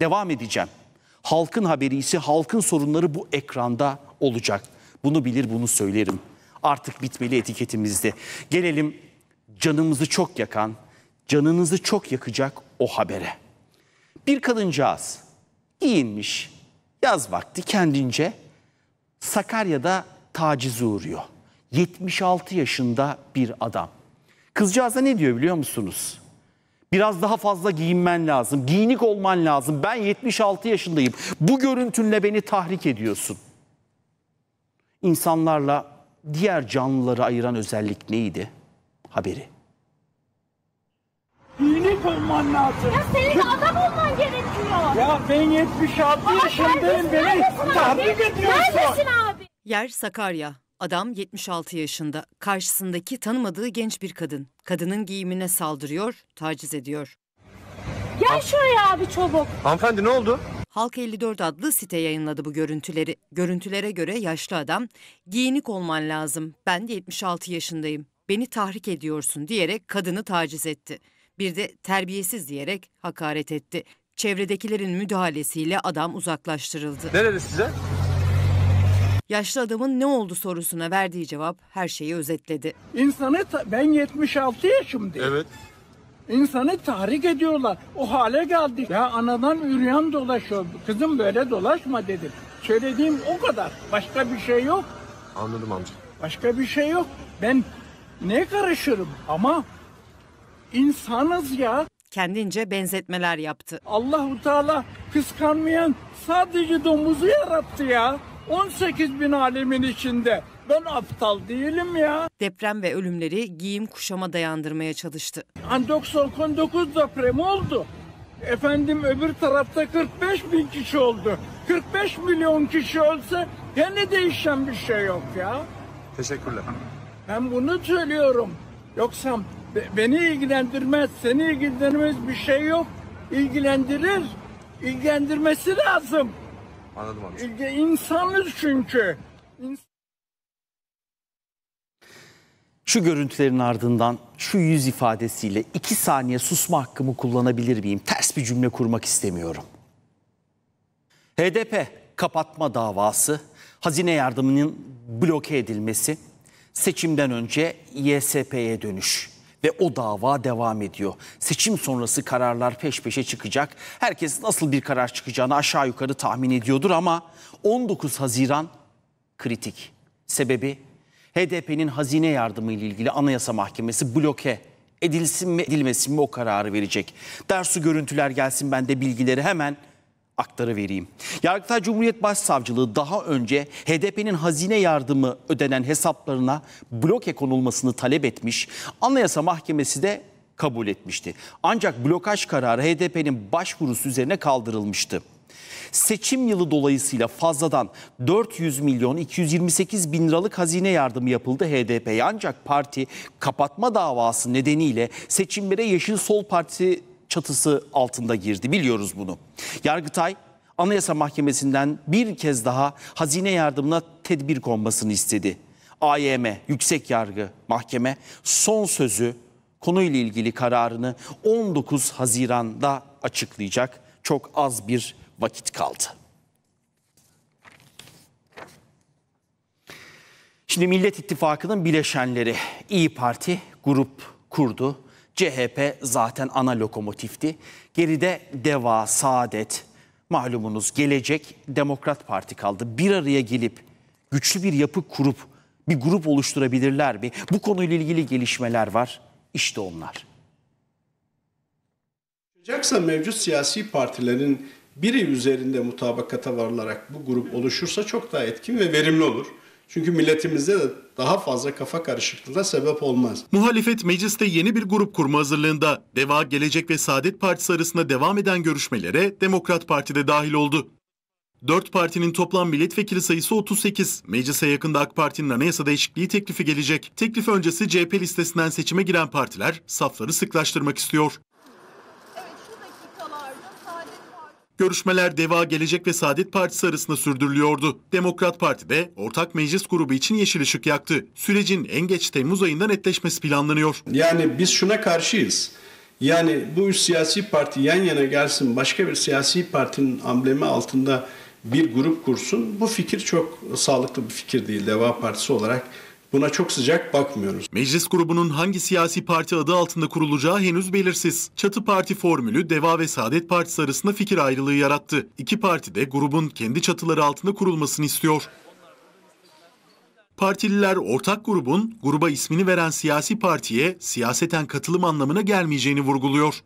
Devam edeceğim. Halkın haberi ise halkın sorunları bu ekranda olacak. Bunu bilir bunu söylerim. Artık bitmeli etiketimizde. Gelelim canımızı çok yakan, canınızı çok yakacak o habere. Bir kadıncağız giyinmiş yaz vakti kendince Sakarya'da taciz uğruyor. 76 yaşında bir adam. Kızcağıza ne diyor biliyor musunuz? Biraz daha fazla giyinmen lazım. Giyinik olman lazım. Ben 76 yaşındayım. Bu görüntünle beni tahrik ediyorsun. İnsanlarla diğer canlıları ayıran özellik neydi? Haberi. Giyinik olman lazım. Ya senin adam olman gerekiyor. Ya ben 76 yaşındayım. Beni tahrik ediyorsun. Neredesin abi? Yer Sakarya. Adam 76 yaşında. Karşısındaki tanımadığı genç bir kadın. Kadının giyimine saldırıyor, taciz ediyor. Gel şuraya abi çabuk. Hanımefendi ne oldu? Halk 54 adlı site yayınladı bu görüntüleri. Görüntülere göre yaşlı adam giyinik olman lazım. Ben 76 yaşındayım. Beni tahrik ediyorsun diyerek kadını taciz etti. Bir de terbiyesiz diyerek hakaret etti. Çevredekilerin müdahalesiyle adam uzaklaştırıldı. Nerede size? yaşlı adamın ne oldu sorusuna verdiği cevap her şeyi özetledi. İnsanı ben 76 yaşımdayım. Evet. İnsanı tahrik ediyorlar. O hale geldik. Ya anadan üryan dolaşıyor. Kızım böyle dolaşma dedim. Söylediğim o kadar. Başka bir şey yok. Anladım amca. Başka bir şey yok. Ben ne karışırım ama insanız ya. Kendince benzetmeler yaptı. Allahu Teala kıskanmayan sadece domuzu yarattı ya. 18 bin alemin içinde. Ben aptal değilim ya. Deprem ve ölümleri giyim kuşama dayandırmaya çalıştı. Hani 99 deprem oldu. Efendim öbür tarafta 45 bin kişi oldu. 45 milyon kişi ölse gene değişen bir şey yok ya. Teşekkürler. Ben bunu söylüyorum. Yoksa beni ilgilendirmez, seni ilgilendirmez bir şey yok. İlgilendirir. İlgilendirmesi lazım. Anladım abi. E, insanız çünkü. İns şu görüntülerin ardından şu yüz ifadesiyle iki saniye susma hakkımı kullanabilir miyim? Ters bir cümle kurmak istemiyorum. HDP kapatma davası, hazine yardımının bloke edilmesi, seçimden önce YSP'ye dönüş ve o dava devam ediyor. Seçim sonrası kararlar peş peşe çıkacak. Herkes nasıl bir karar çıkacağını aşağı yukarı tahmin ediyordur ama 19 Haziran kritik. Sebebi HDP'nin hazine yardımı ile ilgili Anayasa Mahkemesi bloke edilsin mi edilmesin mi o kararı verecek. Dersu görüntüler gelsin ben de bilgileri hemen vereyim. Yargıtay Cumhuriyet Başsavcılığı daha önce HDP'nin hazine yardımı ödenen hesaplarına bloke konulmasını talep etmiş. Anayasa Mahkemesi de kabul etmişti. Ancak blokaj kararı HDP'nin başvurusu üzerine kaldırılmıştı. Seçim yılı dolayısıyla fazladan 400 milyon 228 bin liralık hazine yardımı yapıldı HDP'ye. Ancak parti kapatma davası nedeniyle seçimlere Yeşil Sol Parti çatısı altında girdi biliyoruz bunu. Yargıtay Anayasa Mahkemesi'nden bir kez daha hazine yardımına tedbir konmasını istedi. AYM, Yüksek Yargı Mahkeme son sözü konuyla ilgili kararını 19 Haziran'da açıklayacak. Çok az bir vakit kaldı. Şimdi Millet İttifakı'nın bileşenleri İyi Parti grup kurdu. CHP zaten ana lokomotifti. Geride DEVA, Saadet, malumunuz Gelecek, Demokrat Parti kaldı. Bir araya gelip güçlü bir yapı kurup bir grup oluşturabilirler mi? Bu konuyla ilgili gelişmeler var. İşte onlar. Olacaksa mevcut siyasi partilerin biri üzerinde mutabakata varılarak bu grup oluşursa çok daha etkin ve verimli olur. Çünkü milletimizde de daha fazla kafa karışıklığına sebep olmaz. Muhalefet mecliste yeni bir grup kurma hazırlığında. Deva, Gelecek ve Saadet Partisi arasında devam eden görüşmelere Demokrat Parti de dahil oldu. Dört partinin toplam milletvekili sayısı 38. Meclise yakında AK Parti'nin anayasa değişikliği teklifi gelecek. Teklif öncesi CHP listesinden seçime giren partiler safları sıklaştırmak istiyor. Görüşmeler DEVA Gelecek ve Saadet Partisi arasında sürdürülüyordu. Demokrat Parti de ortak meclis grubu için yeşil ışık yaktı. Sürecin en geç Temmuz ayında netleşmesi planlanıyor. Yani biz şuna karşıyız. Yani bu üç siyasi parti yan yana gelsin başka bir siyasi partinin amblemi altında bir grup kursun. Bu fikir çok sağlıklı bir fikir değil. Deva Partisi olarak Buna çok sıcak bakmıyoruz. Meclis grubunun hangi siyasi parti adı altında kurulacağı henüz belirsiz. Çatı parti formülü Deva ve Saadet Partisi arasında fikir ayrılığı yarattı. İki parti de grubun kendi çatıları altında kurulmasını istiyor. Partililer ortak grubun gruba ismini veren siyasi partiye siyaseten katılım anlamına gelmeyeceğini vurguluyor.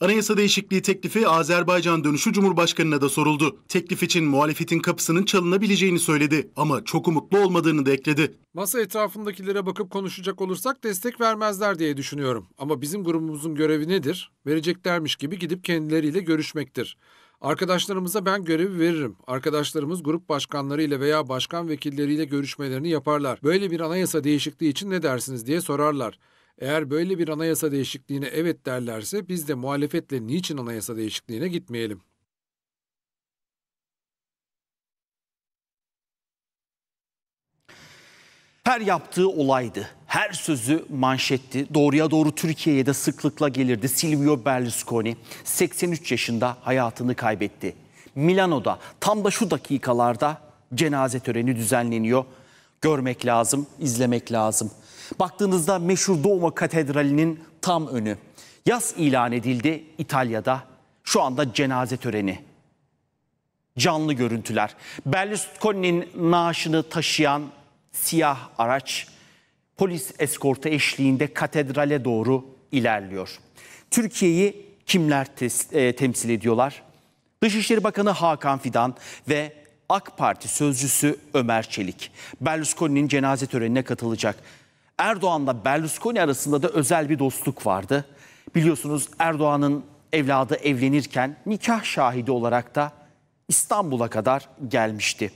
Anayasa değişikliği teklifi Azerbaycan dönüşü Cumhurbaşkanı'na da soruldu. Teklif için muhalefetin kapısının çalınabileceğini söyledi ama çok umutlu olmadığını da ekledi. Masa etrafındakilere bakıp konuşacak olursak destek vermezler diye düşünüyorum. Ama bizim grubumuzun görevi nedir? Vereceklermiş gibi gidip kendileriyle görüşmektir. Arkadaşlarımıza ben görevi veririm. Arkadaşlarımız grup başkanlarıyla veya başkan vekilleriyle görüşmelerini yaparlar. Böyle bir anayasa değişikliği için ne dersiniz diye sorarlar. Eğer böyle bir anayasa değişikliğine evet derlerse biz de muhalefetle niçin anayasa değişikliğine gitmeyelim? Her yaptığı olaydı. Her sözü manşetti. Doğruya doğru Türkiye'ye de sıklıkla gelirdi. Silvio Berlusconi 83 yaşında hayatını kaybetti. Milano'da tam da şu dakikalarda cenaze töreni düzenleniyor. Görmek lazım, izlemek lazım. Baktığınızda meşhur Doğma Katedrali'nin tam önü. Yaz ilan edildi İtalya'da. Şu anda cenaze töreni. Canlı görüntüler. Berlusconi'nin naaşını taşıyan siyah araç polis eskortu eşliğinde katedrale doğru ilerliyor. Türkiye'yi kimler tes- e, temsil ediyorlar? Dışişleri Bakanı Hakan Fidan ve AK Parti sözcüsü Ömer Çelik. Berlusconi'nin cenaze törenine katılacak. Erdoğan'la Berlusconi arasında da özel bir dostluk vardı. Biliyorsunuz Erdoğan'ın evladı evlenirken nikah şahidi olarak da İstanbul'a kadar gelmişti.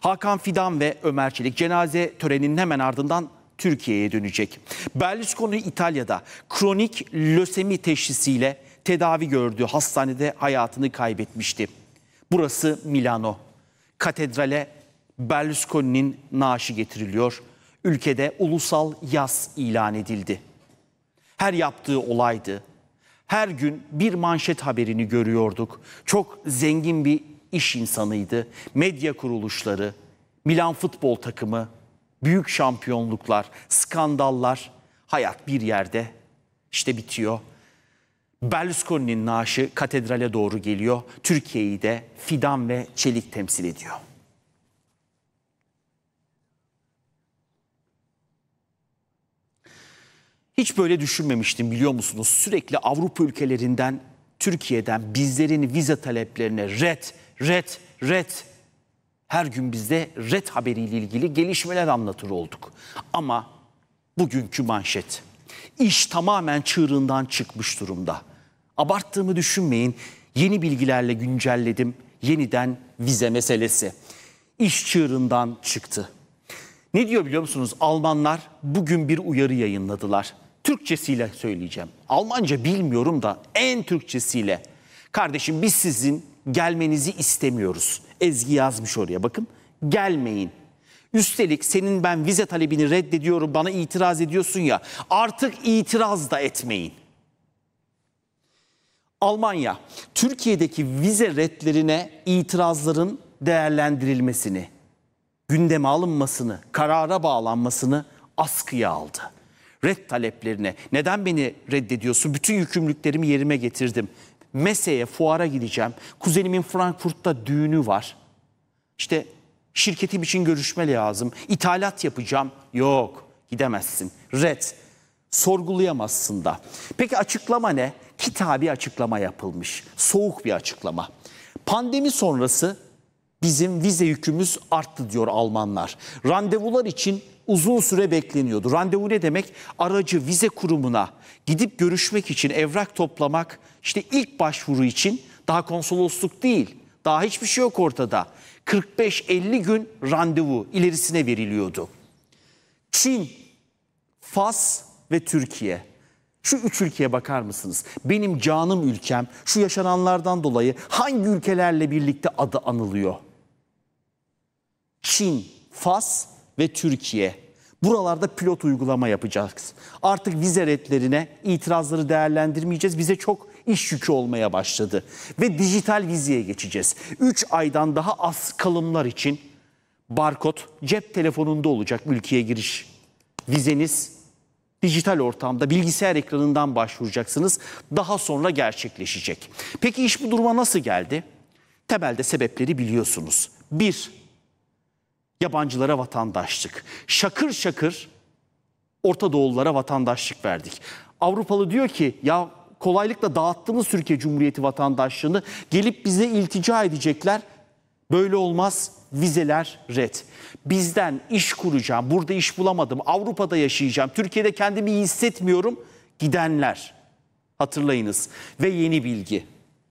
Hakan Fidan ve Ömer Çelik cenaze töreninin hemen ardından Türkiye'ye dönecek. Berlusconi İtalya'da kronik lösemi teşhisiyle tedavi gördüğü hastanede hayatını kaybetmişti. Burası Milano katedrale Berlusconi'nin naaşı getiriliyor. Ülkede ulusal yaz ilan edildi. Her yaptığı olaydı. Her gün bir manşet haberini görüyorduk. Çok zengin bir iş insanıydı. Medya kuruluşları, Milan futbol takımı, büyük şampiyonluklar, skandallar, hayat bir yerde işte bitiyor Berlusconi'nin naaşı katedrale doğru geliyor. Türkiye'yi de fidan ve çelik temsil ediyor. Hiç böyle düşünmemiştim biliyor musunuz? Sürekli Avrupa ülkelerinden, Türkiye'den bizlerin vize taleplerine red, red, red. Her gün bizde red haberiyle ilgili gelişmeler anlatır olduk. Ama bugünkü manşet. İş tamamen çığırından çıkmış durumda. Abarttığımı düşünmeyin. Yeni bilgilerle güncelledim. Yeniden vize meselesi. İş çığırından çıktı. Ne diyor biliyor musunuz? Almanlar bugün bir uyarı yayınladılar. Türkçesiyle söyleyeceğim. Almanca bilmiyorum da en Türkçesiyle. Kardeşim biz sizin gelmenizi istemiyoruz. Ezgi yazmış oraya bakın. Gelmeyin. Üstelik senin ben vize talebini reddediyorum bana itiraz ediyorsun ya artık itiraz da etmeyin. Almanya Türkiye'deki vize redlerine itirazların değerlendirilmesini, gündeme alınmasını, karara bağlanmasını askıya aldı. Red taleplerine neden beni reddediyorsun? Bütün yükümlülüklerimi yerime getirdim. Mese'ye fuara gideceğim. Kuzenimin Frankfurt'ta düğünü var. İşte şirketim için görüşme lazım. İthalat yapacağım. Yok gidemezsin. Red. Sorgulayamazsın da. Peki açıklama ne? kitabi açıklama yapılmış. Soğuk bir açıklama. Pandemi sonrası bizim vize yükümüz arttı diyor Almanlar. Randevular için uzun süre bekleniyordu. Randevu ne demek? Aracı vize kurumuna gidip görüşmek için evrak toplamak işte ilk başvuru için daha konsolosluk değil. Daha hiçbir şey yok ortada. 45-50 gün randevu ilerisine veriliyordu. Çin, Fas ve Türkiye şu üç ülkeye bakar mısınız? Benim canım ülkem şu yaşananlardan dolayı hangi ülkelerle birlikte adı anılıyor? Çin, Fas ve Türkiye. Buralarda pilot uygulama yapacağız. Artık vize retlerine itirazları değerlendirmeyeceğiz. Bize çok iş yükü olmaya başladı. Ve dijital vizeye geçeceğiz. Üç aydan daha az kalımlar için barkod cep telefonunda olacak ülkeye giriş. Vizeniz dijital ortamda bilgisayar ekranından başvuracaksınız. Daha sonra gerçekleşecek. Peki iş bu duruma nasıl geldi? Temelde sebepleri biliyorsunuz. Bir, yabancılara vatandaşlık. Şakır şakır Orta Doğullara vatandaşlık verdik. Avrupalı diyor ki ya kolaylıkla dağıttınız Türkiye Cumhuriyeti vatandaşlığını. Gelip bize iltica edecekler. Böyle olmaz vizeler red. Bizden iş kuracağım, burada iş bulamadım, Avrupa'da yaşayacağım, Türkiye'de kendimi iyi hissetmiyorum gidenler. Hatırlayınız ve yeni bilgi.